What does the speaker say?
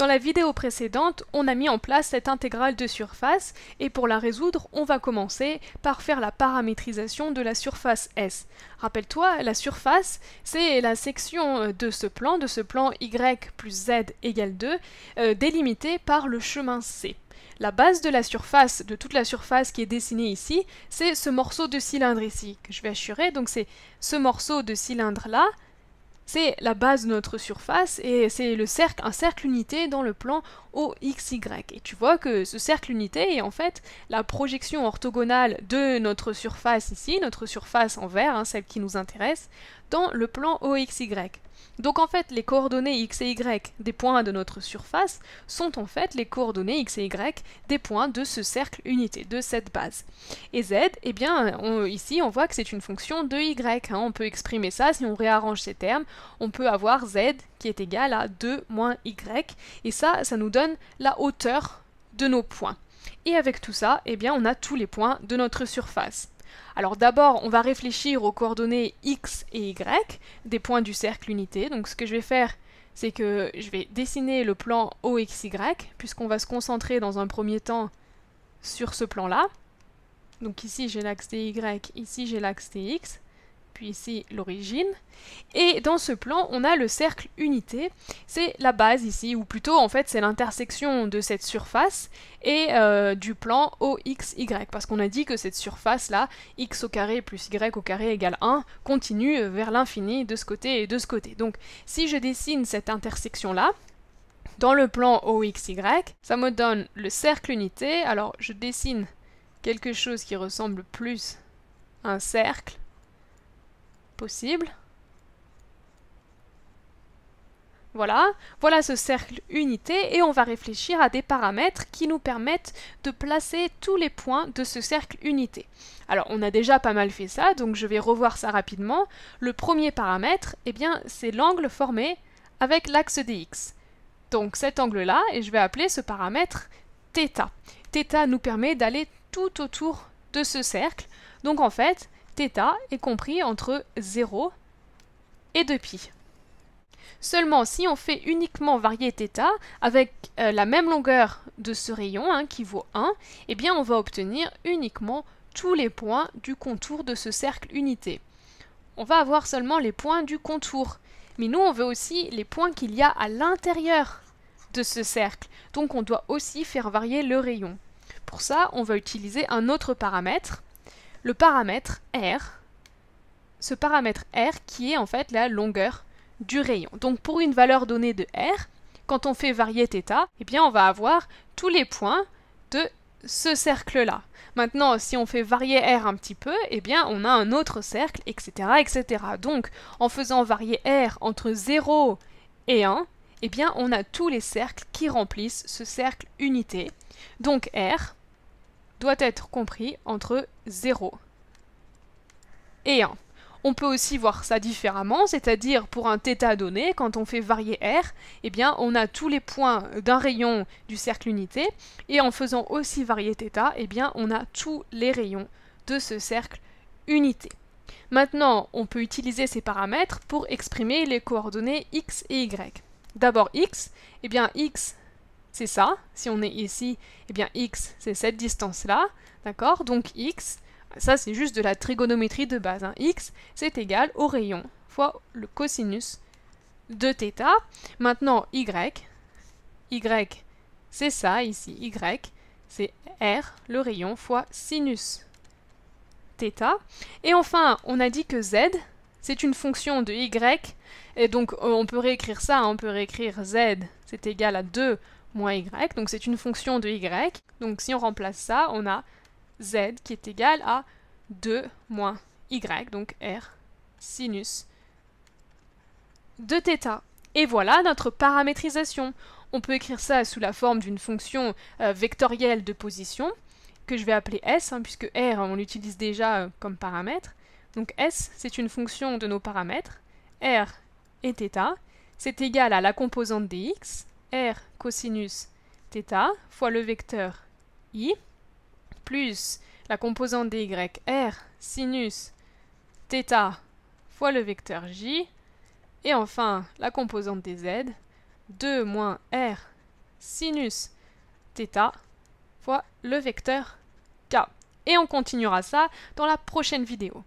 Dans la vidéo précédente, on a mis en place cette intégrale de surface et pour la résoudre, on va commencer par faire la paramétrisation de la surface S. Rappelle-toi, la surface, c'est la section euh, de ce plan, de ce plan Y plus Z égale 2, euh, délimitée par le chemin C. La base de la surface, de toute la surface qui est dessinée ici, c'est ce morceau de cylindre ici, que je vais assurer, donc c'est ce morceau de cylindre là, c'est la base de notre surface et c'est le cercle, un cercle unité dans le plan OXY. Et tu vois que ce cercle unité est en fait la projection orthogonale de notre surface ici, notre surface en vert, hein, celle qui nous intéresse, dans le plan OXY. Donc en fait, les coordonnées x et y des points de notre surface sont en fait les coordonnées x et y des points de ce cercle unité, de cette base. Et z, eh bien, ici, on voit que c'est une fonction de y. Hein. on peut exprimer ça, si on réarrange ces termes, on peut avoir z qui est égal à 2 moins y, et ça, ça nous donne la hauteur de nos points. Et avec tout ça, eh bien, on a tous les points de notre surface. Alors d'abord, on va réfléchir aux coordonnées x et y des points du cercle unité. Donc ce que je vais faire, c'est que je vais dessiner le plan OXY, puisqu'on va se concentrer dans un premier temps sur ce plan-là. Donc ici j'ai l'axe y, ici j'ai l'axe TX puis ici l'origine. Et dans ce plan, on a le cercle unité. C'est la base ici, ou plutôt en fait c'est l'intersection de cette surface et euh, du plan OXY, parce qu'on a dit que cette surface-là, x au carré plus y au carré égale 1, continue vers l'infini de ce côté et de ce côté. Donc si je dessine cette intersection-là, dans le plan OXY, ça me donne le cercle unité. Alors je dessine quelque chose qui ressemble plus à un cercle possible. Voilà, voilà ce cercle unité et on va réfléchir à des paramètres qui nous permettent de placer tous les points de ce cercle unité. Alors on a déjà pas mal fait ça, donc je vais revoir ça rapidement. Le premier paramètre, eh bien c'est l'angle formé avec l'axe dx. Donc cet angle-là, et je vais appeler ce paramètre θ. θ nous permet d'aller tout autour de ce cercle. Donc en fait, θ est compris entre 0 et 2π. Seulement, si on fait uniquement varier θ avec euh, la même longueur de ce rayon, hein, qui vaut 1, eh bien on va obtenir uniquement tous les points du contour de ce cercle unité. On va avoir seulement les points du contour, mais nous on veut aussi les points qu'il y a à l'intérieur de ce cercle, donc on doit aussi faire varier le rayon. Pour ça, on va utiliser un autre paramètre, le paramètre R, ce paramètre R qui est en fait la longueur du rayon. Donc pour une valeur donnée de R, quand on fait varier θ, eh bien on va avoir tous les points de ce cercle-là. Maintenant, si on fait varier R un petit peu, eh bien on a un autre cercle, etc. etc. Donc en faisant varier R entre 0 et 1, eh bien on a tous les cercles qui remplissent ce cercle unité. Donc R, doit être compris entre 0 et 1. On peut aussi voir ça différemment, c'est-à-dire pour un θ donné, quand on fait varier r, eh bien on a tous les points d'un rayon du cercle unité, et en faisant aussi varier θ, eh bien on a tous les rayons de ce cercle unité. Maintenant, on peut utiliser ces paramètres pour exprimer les coordonnées x et y. D'abord x, eh bien x c'est ça. Si on est ici, eh bien x, c'est cette distance-là, d'accord Donc x, ça c'est juste de la trigonométrie de base. Hein. x, c'est égal au rayon fois le cosinus de θ. Maintenant, y, y, c'est ça ici, y, c'est r, le rayon, fois sinus θ. Et enfin, on a dit que z, c'est une fonction de y, et donc on peut réécrire ça, hein. on peut réécrire z, c'est égal à 2 moins y, donc c'est une fonction de y. Donc si on remplace ça, on a z qui est égal à 2 moins y, donc r sinus de θ. Et voilà notre paramétrisation. On peut écrire ça sous la forme d'une fonction euh, vectorielle de position, que je vais appeler S, hein, puisque R, on l'utilise déjà euh, comme paramètre. Donc S, c'est une fonction de nos paramètres. R et θ, c'est égal à la composante dx, R cosinus θ fois le vecteur i plus la composante y, r sinus θ fois le vecteur j et enfin la composante des z 2 moins r sinus θ fois le vecteur k. Et on continuera ça dans la prochaine vidéo.